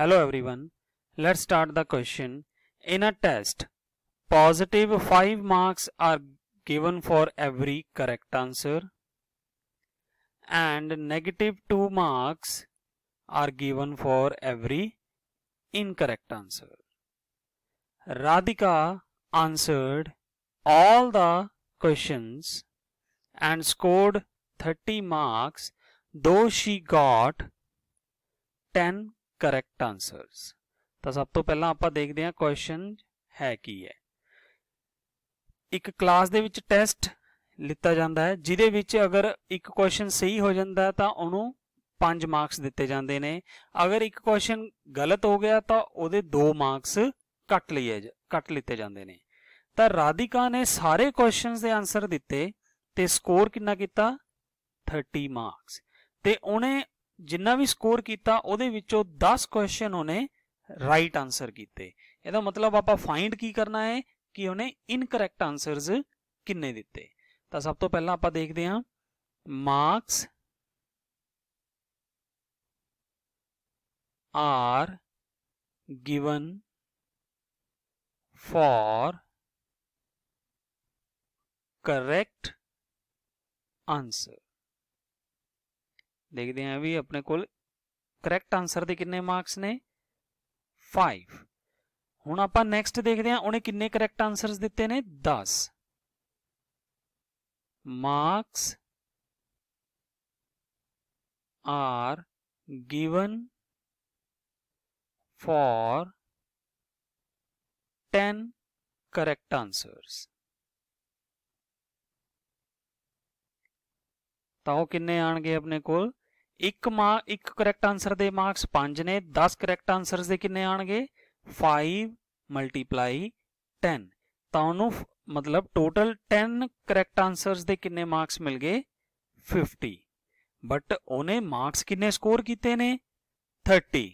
Hello everyone. Let's start the question. In a test, positive 5 marks are given for every correct answer and negative 2 marks are given for every incorrect answer. Radhika answered all the questions and scored 30 marks though she got 10 correct answers ਤਾਂ ਸਭ ਤੋਂ ਪਹਿਲਾਂ ਆਪਾਂ ਦੇਖਦੇ ਹਾਂ question ਹੈ ਕੀ ਹੈ ਇੱਕ ਕਲਾਸ ਦੇ ਵਿੱਚ ਟੈਸਟ ਲਿੱਤਾ ਜਾਂਦਾ ਹੈ ਜਿਹਦੇ ਵਿੱਚ ਅਗਰ ਇੱਕ ਕੁਐਸਚਨ ਸਹੀ ਹੋ ਜਾਂਦਾ ਤਾਂ ਉਹਨੂੰ 5 ਮਾਰਕਸ ਦਿੱਤੇ ਜਾਂਦੇ ਨੇ ਅਗਰ ਇੱਕ ਕੁਐਸਚਨ ਗਲਤ ਹੋ ਗਿਆ ਤਾਂ ਉਹਦੇ 2 ਮਾਰਕਸ ਕੱਟ ਲਈਏ ਕੱਟ ਲਿੱਤੇ ਜਾਂਦੇ ਨੇ ਤਾਂ ਰਾਧਿਕਾ ਨੇ ਸਾਰੇ ਕੁਐਸਚਨਸ ਦੇ ਆਨਸਰ ਦਿੱਤੇ ਤੇ ਸਕੋਰ ਕਿੰਨਾ ਕੀਤਾ 30 ਮਾਰਕਸ ਤੇ ਉਹਨੇ ਜਿੰਨਾ ਵੀ ਸਕੋਰ ਕੀਤਾ ਉਹਦੇ ਵਿੱਚੋਂ 10 ਕੁਐਸਚਨ ਉਹਨੇ ਰਾਈਟ ਆਨਸਰ ਕੀਤੇ ਇਹਦਾ ਮਤਲਬ ਆਪਾਂ ਫਾਈਂਡ ਕੀ ਕਰਨਾ ਹੈ ਕਿ ਉਹਨੇ ਇਨਕਰੈਕਟ ਆਨਸਰਸ ਕਿੰਨੇ ਦਿੱਤੇ ਤਾਂ ਸਭ ਤੋਂ ਪਹਿਲਾਂ ਆਪਾਂ ਦੇਖਦੇ ਹਾਂ marks are given for correct answer देखते हैं भी अपने को करैक्ट आंसर के किन्ने मार्क्स ने फाइव हूँ आप नैक्सट देखते हैं उन्हें किन्ने करैक्ट आंसर दिते ने दस marks are given for ten correct answer तो किन्ने आए अपने को ਇੱਕ ਮਾਰ ਇੱਕ ਕਰੈਕਟ ਆਨਸਰ ਦੇ ਮਾਰਕਸ 5 ਨੇ 10 ਕਰੈਕਟ ਆਨਸਰਸ ਦੇ ਕਿੰਨੇ ਆਣਗੇ 5 ਮਲਟੀਪਲਾਈ 10 ਤਾਂ ਉਹਨੂੰ ਮਤਲਬ ਟੋਟਲ 10 ਕਰੈਕਟ ਆਨਸਰਸ ਦੇ ਕਿੰਨੇ ਮਾਰਕਸ ਮਿਲ ਗਏ 50 ਬਟ ਉਹਨੇ ਮਾਰਕਸ ਕਿੰਨੇ ਸਕੋਰ ਕੀਤੇ ਨੇ 30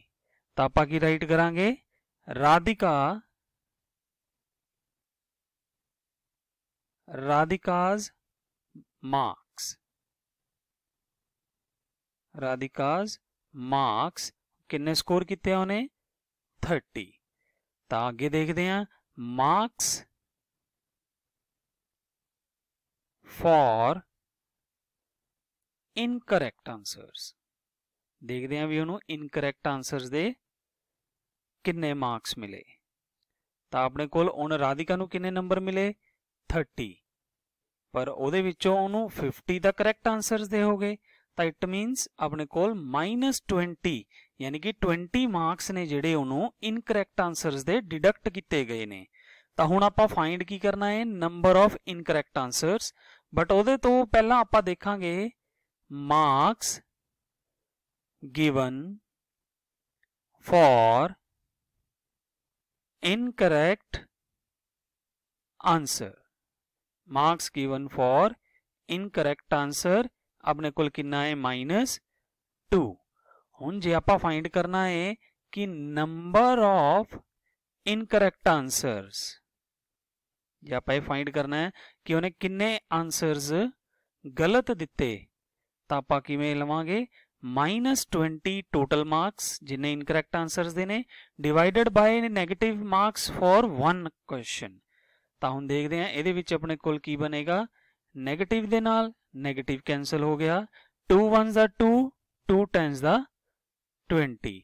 ਤਾਂ ਆਪਾਂ ਕੀ ਰਾਈਟ ਕਰਾਂਗੇ Radhika Radhika's ma Radhika's marks ਕਿੰਨੇ ਸਕੋਰ ਕੀਤੇ ਉਹਨੇ 30 ਤਾਂ ਅੱਗੇ ਦੇਖਦੇ ਹਾਂ ਮਾਰਕਸ ਫॉर ਇਨਕਰੈਕਟ ਆਨਸਰਸ ਦੇਖਦੇ ਹਾਂ ਵੀ ਉਹਨੂੰ ਇਨਕਰੈਕਟ ਆਨਸਰਸ ਦੇ ਕਿੰਨੇ ਮਾਰਕਸ ਮਿਲੇ ਤਾਂ ਆਪਣੇ ਕੋਲ ਉਹਨ ਰਾਧਿਕਾ ਨੂੰ ਕਿੰਨੇ ਨੰਬਰ ਮਿਲੇ 30 ਪਰ ਉਹਦੇ ਵਿੱਚੋਂ ਉਹਨੂੰ 50 ਦਾ ਕਰੈਕਟ ਆਨਸਰਸ ਦੇ ਹੋਗੇ ਤਾਂ ਇਟ ਮੀਨਸ ਆਪਣੇ ਕੋਲ -20 ਯਾਨੀ ਕਿ 20 ਮਾਰਕਸ ਨੇ ਜਿਹੜੇ ਉਹਨੂੰ ਇਨਕਰੈਕਟ ਆਨਸਰਸ ਦੇ ਡਿਡਕਟ ਕੀਤੇ ਗਏ ਨੇ ਤਾਂ ਹੁਣ ਆਪਾਂ ਫਾਈਂਡ ਕੀ ਕਰਨਾ ਹੈ number of incorrect answers but ਉਹਦੇ ਤੋਂ ਪਹਿਲਾਂ ਆਪਾਂ ਦੇਖਾਂਗੇ marks given for incorrect answer marks given for incorrect answer अपने को माइनस टू हूँ जो आप फाइंड करना है कि नंबर ऑफ इनकरेक्ट आंसर जो आप फाइंड करना है कि उन्हें किन्ने आंसर्स गलत दिते तो आप लवेंगे माइनस ट्वेंटी टोटल मार्क्स जिन्हें इनकरेक्ट आंसर देने divided by negative marks for one question तो हम देखते हैं ये अपने को बनेगा नैगेटिव के नाल नैगेटिव कैंसल हो गया two one the two two tens the twenty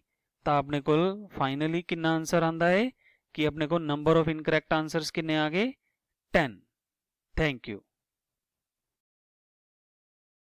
तो अपने को फाइनली कि आंसर आता है कि अपने को नंबर ऑफ इनकरेक्ट आंसर किन्ने आ गए टेन थैंक यू